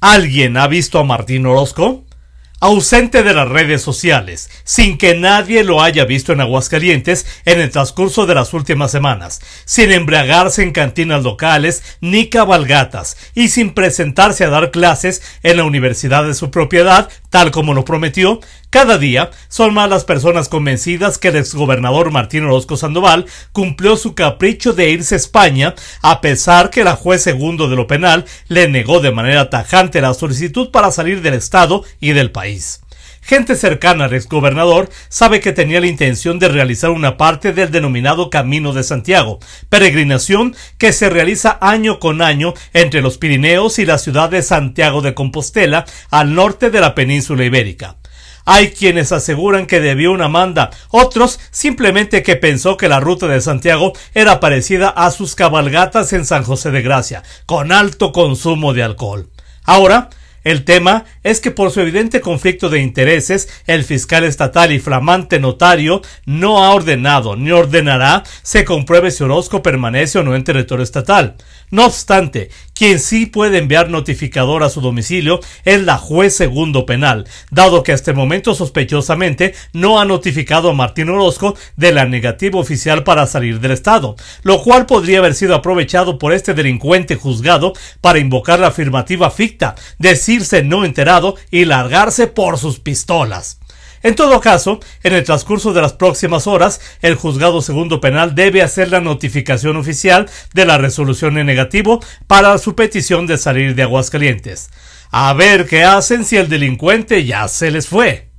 ¿Alguien ha visto a Martín Orozco? Ausente de las redes sociales, sin que nadie lo haya visto en Aguascalientes en el transcurso de las últimas semanas, sin embriagarse en cantinas locales ni cabalgatas, y sin presentarse a dar clases en la universidad de su propiedad, tal como lo prometió, cada día son más las personas convencidas que el exgobernador Martín Orozco Sandoval cumplió su capricho de irse a España, a pesar que la juez segundo de lo penal le negó de manera tajante la solicitud para salir del Estado y del país. Gente cercana al exgobernador sabe que tenía la intención de realizar una parte del denominado Camino de Santiago, peregrinación que se realiza año con año entre los Pirineos y la ciudad de Santiago de Compostela, al norte de la península ibérica. Hay quienes aseguran que debió una manda, otros simplemente que pensó que la ruta de Santiago era parecida a sus cabalgatas en San José de Gracia, con alto consumo de alcohol. Ahora, el tema es que por su evidente conflicto de intereses, el fiscal estatal y flamante notario no ha ordenado ni ordenará se compruebe si Orozco permanece o no en territorio estatal. No obstante, quien sí puede enviar notificador a su domicilio es la juez segundo penal, dado que hasta el momento sospechosamente no ha notificado a Martín Orozco de la negativa oficial para salir del Estado, lo cual podría haber sido aprovechado por este delincuente juzgado para invocar la afirmativa ficta, decir no enterado y largarse por sus pistolas. En todo caso, en el transcurso de las próximas horas, el juzgado segundo penal debe hacer la notificación oficial de la resolución en negativo para su petición de salir de Aguascalientes. A ver qué hacen si el delincuente ya se les fue.